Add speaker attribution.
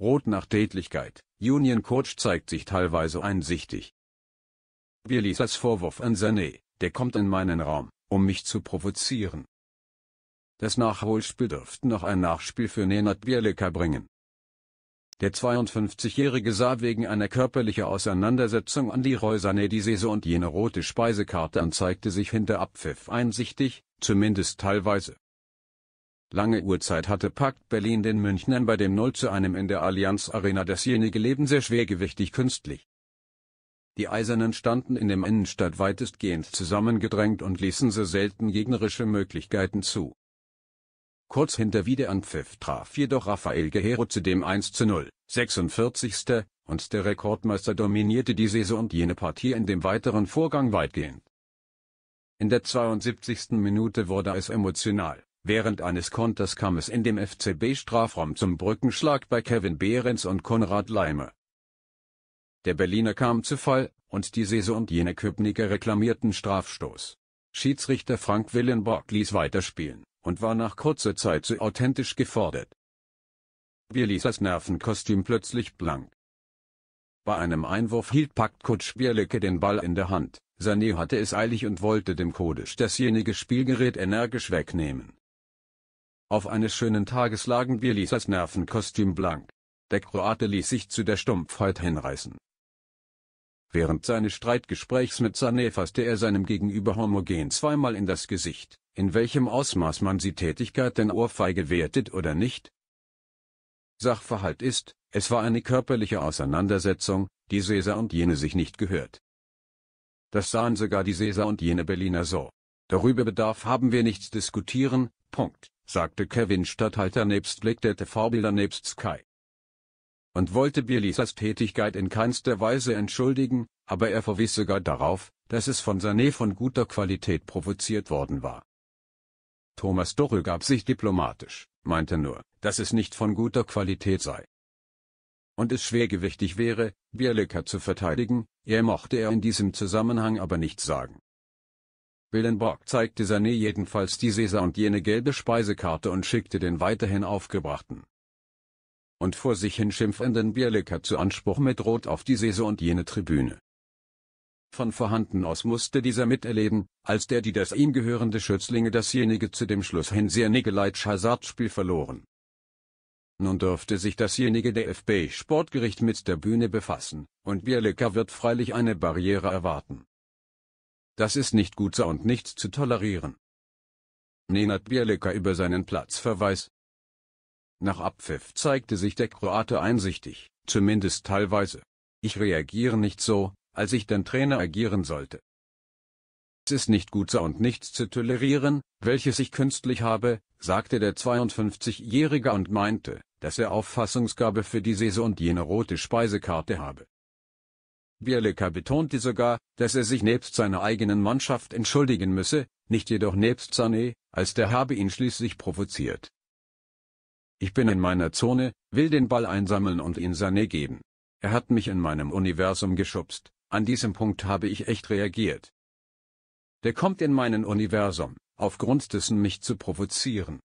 Speaker 1: Rot nach Tätlichkeit. Union Coach zeigt sich teilweise einsichtig. Wir ließ als Vorwurf an Sané, der kommt in meinen Raum, um mich zu provozieren. Das Nachholspiel dürfte noch ein Nachspiel für Nenad Bierlecker bringen. Der 52-Jährige sah wegen einer körperlichen Auseinandersetzung an die Sané die Sese und jene rote Speisekarte anzeigte sich hinter Abpfiff einsichtig, zumindest teilweise. Lange Uhrzeit hatte Pakt Berlin den Münchnern bei dem 0 zu einem in der Allianz Arena dasjenige Leben sehr schwergewichtig künstlich. Die Eisernen standen in dem Innenstadt weitestgehend zusammengedrängt und ließen so selten gegnerische Möglichkeiten zu. Kurz hinter Wiederanpfiff traf jedoch Rafael Guerrero zu dem 1 zu 0, 46. und der Rekordmeister dominierte die Saison und jene Partie in dem weiteren Vorgang weitgehend. In der 72. Minute wurde es emotional. Während eines Konters kam es in dem FCB-Strafraum zum Brückenschlag bei Kevin Behrens und Konrad Leimer. Der Berliner kam zu Fall, und die Sese und jene Köpnicker reklamierten Strafstoß. Schiedsrichter Frank Willenborg ließ weiterspielen, und war nach kurzer Zeit zu authentisch gefordert. Wir ließ das Nervenkostüm plötzlich blank. Bei einem Einwurf hielt Paktkutsch Bierlecke den Ball in der Hand, Sané hatte es eilig und wollte dem Kodisch dasjenige Spielgerät energisch wegnehmen. Auf eines schönen Tages lagen wir Lisas Nervenkostüm blank. Der Kroate ließ sich zu der Stumpfheit hinreißen. Während seines Streitgesprächs mit Sané fasste er seinem Gegenüber homogen zweimal in das Gesicht, in welchem Ausmaß man sie Tätigkeit denn Ohrfeige wertet oder nicht. Sachverhalt ist, es war eine körperliche Auseinandersetzung, die Seser und jene sich nicht gehört. Das sahen sogar die Seser und jene Berliner so. Darüber bedarf haben wir nichts diskutieren, Punkt sagte Kevin Statthalter nebst Blick der TV-Bilder nebst Sky. Und wollte Bielisas Tätigkeit in keinster Weise entschuldigen, aber er verwies sogar darauf, dass es von Sané von guter Qualität provoziert worden war. Thomas Dorö gab sich diplomatisch, meinte nur, dass es nicht von guter Qualität sei. Und es schwergewichtig wäre, Bierlecker zu verteidigen, er mochte er in diesem Zusammenhang aber nichts sagen. Billenbrock zeigte Sané jedenfalls die Sesa und jene gelbe Speisekarte und schickte den weiterhin aufgebrachten und vor sich hin schimpfenden Bierlecker zu Anspruch mit Rot auf die Sesa und jene Tribüne. Von vorhanden aus musste dieser miterleben, als der die das ihm gehörende Schützlinge dasjenige zu dem Schluss hin sehr Nigelitsch spiel verloren. Nun dürfte sich dasjenige der FB Sportgericht mit der Bühne befassen, und Bierlecker wird freilich eine Barriere erwarten. Das ist nicht gut so und nicht zu tolerieren. Nenad Bjelika über seinen Platzverweis. Nach Abpfiff zeigte sich der Kroate einsichtig, zumindest teilweise. Ich reagiere nicht so, als ich den Trainer agieren sollte. Es ist nicht gut so und nichts zu tolerieren, welches ich künstlich habe, sagte der 52-Jährige und meinte, dass er Auffassungsgabe für die Saison und jene rote Speisekarte habe. Bierlecker betonte sogar, dass er sich nebst seiner eigenen Mannschaft entschuldigen müsse, nicht jedoch nebst Sané, als der habe ihn schließlich provoziert. Ich bin in meiner Zone, will den Ball einsammeln und ihn Sané geben. Er hat mich in meinem Universum geschubst, an diesem Punkt habe ich echt reagiert. Der kommt in meinen Universum, aufgrund dessen mich zu provozieren.